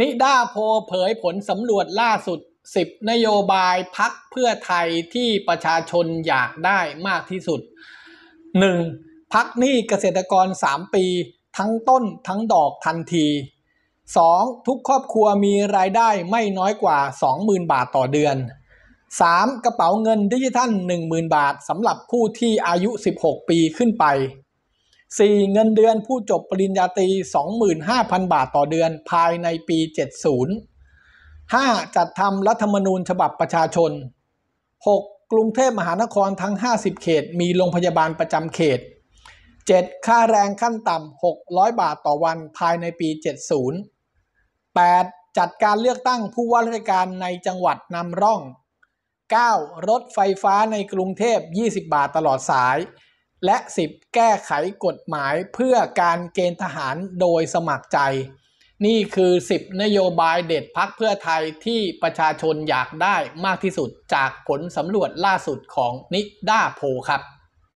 นิดาโพเผยผลสำรวจล่าสุด 10 นโยบายพักเพื่อไทยที่ประชาชนอยากได้มากที่สุด 1. พักหนี้เกษตรกร 3 ปี ทั้งต้นทั้งดอกทันที 2. ทุกครอบครัวมีรายได้ไม่น้อยกว่า 20,000 บาทต่อเดือน 3. กระเป๋าเงินดิจิทัล 10,000 บาทสำหรับผู้ที่อายุ 16 ปีขึ้นไป 4. เงินเดือนผู้จบปริญญาตรี25,000 บาทต่อเดือนภายในปี 70 5. จัดทำรัฐธรรมนูญฉบับประชาชน 6. กรุงเทพมหานครทั้ง 50 เขตมีโรงพยาบาลประจำเขต 7. ค่าแรงขั้นต่ำ600 บาทต่อวันภายในปี 70 8. จัดการเลือกตั้งผู้ว่าราชการในจังหวัดนำร่อง 9. รถไฟฟ้าในกรุงเทพ20 บาทตลอดสายและ 10 แก้ไขกฎหมายเพื่อการเกณฑ์ทหารโดยสมัครใจ นี่คือ 10 นโยบายเด็ดพักเพื่อไทยที่ประชาชนอยากได้มากที่สุดจากผลสำรวจล่าสุดของนิด้าโพครับ